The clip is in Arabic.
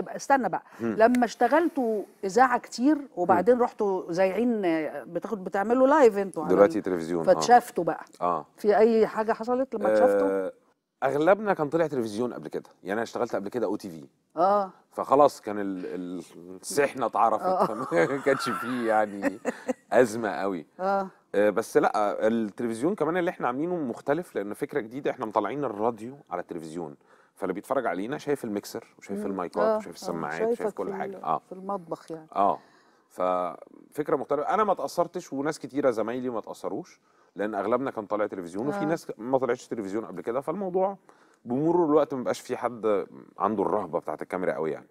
طيب استنى بقى مم. لما اشتغلتوا اذاعه كتير وبعدين رحتوا زايعين بتاخد بتعملوا لايف انتوا دلوقتي تلفزيون فاتشافتوا آه. بقى اه في اي حاجه حصلت لما اتشافتوا؟ آه اغلبنا كان طلع تلفزيون قبل كده يعني انا اشتغلت قبل كده او تي في اه فخلاص كان السحنه اتعرفت آه. ما كانش فيه يعني ازمه قوي آه. اه بس لا التلفزيون كمان اللي احنا عاملينه مختلف لان فكره جديده احنا مطلعين الراديو على التلفزيون فاللي بيتفرج علينا شايف الميكسر وشايف المايكات آه وشايف آه، السماعات وشايف كل حاجه اه في المطبخ يعني اه ففكره مختلفه انا ما اتاثرتش وناس كتيره زمايلي ما اتاثروش لان اغلبنا كان طالع تلفزيون آه. وفي ناس ما طلعتش تلفزيون قبل كده فالموضوع بمرور الوقت ما بقاش في حد عنده الرهبه بتاعت الكاميرا قوي يعني